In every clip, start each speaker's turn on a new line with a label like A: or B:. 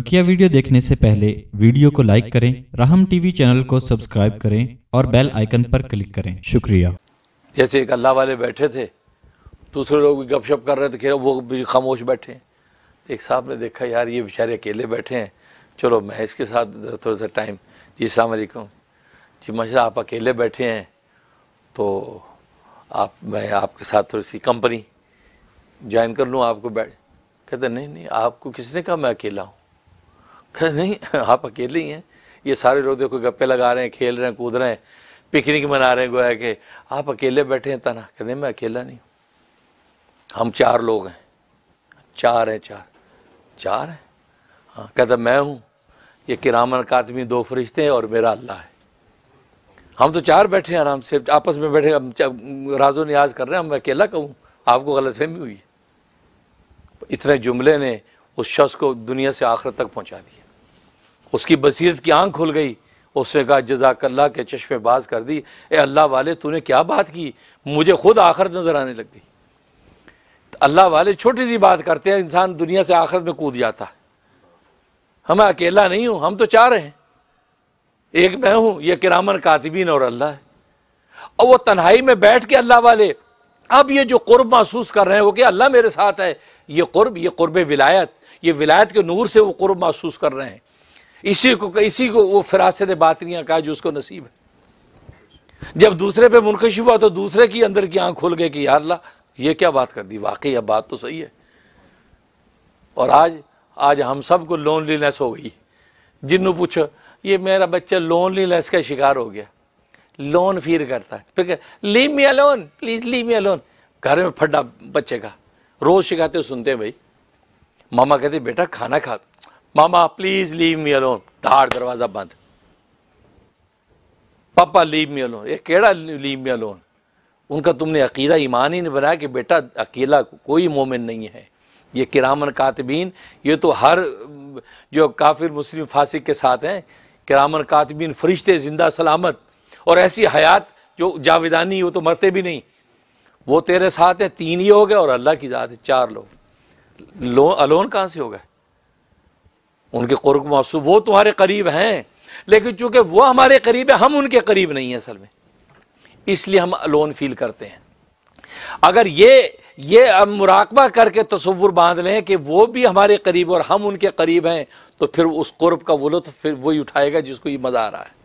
A: बकिया वीडियो देखने से पहले वीडियो को लाइक करें राहम टीवी चैनल को सब्सक्राइब करें और बेल आइकन पर क्लिक करें शुक्रिया जैसे एक अल्लाह वाले बैठे थे दूसरे लोग भी गपशप कर रहे थे वो भी खामोश बैठे एक साहब ने देखा यार ये बेचारे अकेले बैठे हैं चलो मैं इसके साथ थोड़ा सा टाइम जी अलैक्म जी माशा आप अकेले बैठे हैं तो आप मैं आपके साथ थोड़ी सी कंपनी ज्वाइन कर लूँ आपको बैठ कहते नहीं नहीं आपको किसने कहा मैं अकेला हूँ नहीं आप अकेले ही हैं ये सारे लोग देखो गप्पे लगा रहे हैं खेल रहे हैं कूद रहे हैं पिकनिक मना रहे हैं गोया के आप अकेले बैठे हैं तना कहते मैं अकेला नहीं हम चार लोग हैं चार हैं चार चार हैं हाँ कहता मैं हूँ ये किरामन आदमी दो फरिश्ते हैं और मेरा अल्लाह है हम तो चार बैठे हैं आराम से आपस में बैठे हम राजो न्याज कर रहे हैं हम अकेला कहूँ आपको गलतफहमी हुई इतने जुमले ने उस शख्स को दुनिया से आखिर तक पहुँचा दिया उसकी बसीरत की आंख खुल गई उसने कहा जजाकल्ला के चश्मे बाज कर दी ए अल्लाह वाले तूने क्या बात की मुझे खुद आखिरत नज़र आने लग गई अल्लाह वाले छोटी सी बात करते हैं इंसान दुनिया से आखिरत में कूद जाता है हम अकेला नहीं हूँ हम तो चार हैं एक मैं हूँ यह किरामन कातिबीन और अल्लाह है और वह तन्हाई में बैठ के अल्लाह वाले अब ये जो कुर्ब महसूस कर रहे हैं वो कि अल्लाह मेरे साथ है ये कुर्ब ये कुर्ब विलायत ये विलायत के नूर से वो क़ुरब महसूस कर रहे हैं इसी को इसी को वो फिरासत बातनियाँ कहा जो उसको नसीब है जब दूसरे पे मुनकश हुआ तो दूसरे की अंदर की आंख खुल गई कि यार ला ये क्या बात कर दी वाकई अब बात तो सही है और आज आज हम सब को लोनलीनेस हो गई जिन्हों पूछो ये मेरा बच्चा लोनलीनेस का शिकार हो गया लोन फिर करता है फिर leave me alone please leave me alone घर में फटा बच्चे का रोज़ शिकायतें सुनते हैं भाई मामा कहते बेटा खाना खा मामा प्लीज लीव मी अलोन धार दरवाजा बंद पापा लीव मी अलोन ये केड़ा लीव मी अलोन उनका तुमने अकीदा ईमान ही नहीं बनाया कि बेटा अकेला कोई मोमिन नहीं है ये किरामन कातबीन ये तो हर जो काफिर मुस्लिम फासिक के साथ हैं किरामन कातबीन फरिश्ते ज़िंदा सलामत और ऐसी हयात जो जाविदानी वो तो मरते भी नहीं वो तेरे साथ हैं तीन ही हो गए और अल्लाह की ज़ात है चार लोग लो अलोन कहाँ से हो गए उनके क़ुर्ब मौसू वो तुम्हारे करीब हैं लेकिन चूंकि वो हमारे करीब है हम उनके करीब नहीं हैं असल में इसलिए हम अलोन फील करते हैं अगर ये ये अब मुराकबा करके तस्वुर बांध लें कि वो भी हमारे करीब और हम उनके करीब हैं तो फिर उस क़ुरब का वो लुत्फ फिर वही उठाएगा जिसको ये मज़ा आ रहा है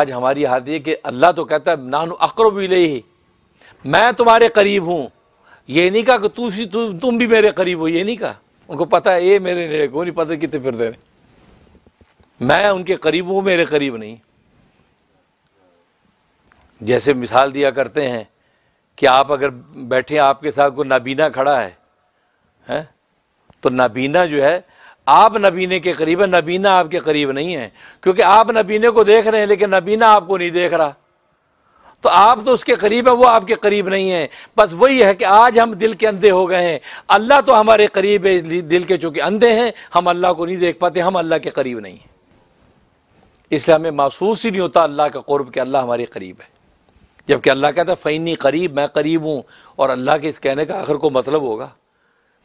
A: आज हमारी हादी है कि अल्लाह तो कहता है नान अक्रब ही मैं तुम्हारे करीब हूँ ये नहीं कहा कि तू तु, तुम भी मेरे करीब हो ये नहीं कहा उनको पता है ये मेरे नेड़े को नहीं पता कितने फिर रहे मैं उनके करीब हूँ मेरे करीब नहीं जैसे मिसाल दिया करते हैं कि आप अगर बैठे आपके साथ कोई नाबीना खड़ा है हैं तो नाबीना जो है आप नबीने के करीब है नबीना आपके करीब नहीं है क्योंकि आप नबीने को देख रहे हैं लेकिन नबीना आपको नहीं देख रहा तो आप तो उसके करीब हैं वो आपके करीब नहीं है बस वही है कि आज हम दिल के अंधे हो गए हैं अल्लाह तो हमारे करीब है इसलिए दिल के चूंकि अंधे हैं हम अल्लाह को नहीं देख पाते हम अल्लाह के करीब नहीं हैं इसलिए हमें महसूस ही नहीं होता अल्लाह का क़ुरब कि अल्लाह हमारे करीब है जबकि अल्लाह कहता है फ़ैनी करीब मैं करीब हूँ और अल्लाह के इस कहने का आखिर को मतलब होगा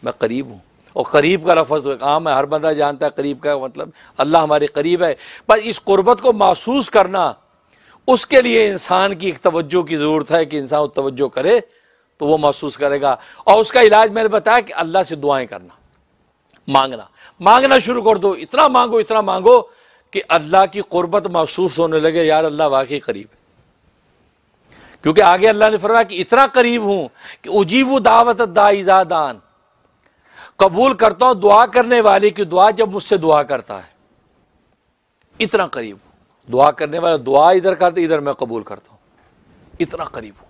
A: मैं करीब हूँ और करीब का लफज तो आम है हर बंदा जानता है करीब का मतलब अल्लाह हमारे करीब है पर इस कुर्बत को महसूस करना उसके लिए इंसान की एक तवज्जो की ज़रूरत है कि इंसान तवज्जो करे तो वो महसूस करेगा और उसका इलाज मैंने बताया कि अल्लाह से दुआएं करना मांगना मांगना शुरू कर दो इतना मांगो इतना मांगो कि अल्लाह की कुर्बत महसूस होने लगे यार अल्लाह वाकई करीब क्योंकि आगे अल्लाह ने फरमाया कि इतना करीब हूं कि उजीब दावत दाइजादान कबूल करता हूं दुआ करने वाले की दुआ जब मुझसे दुआ करता है इतना करीब दुआ करने वाला दुआ इधर करते इधर मैं कबूल करता हूँ इतना करीब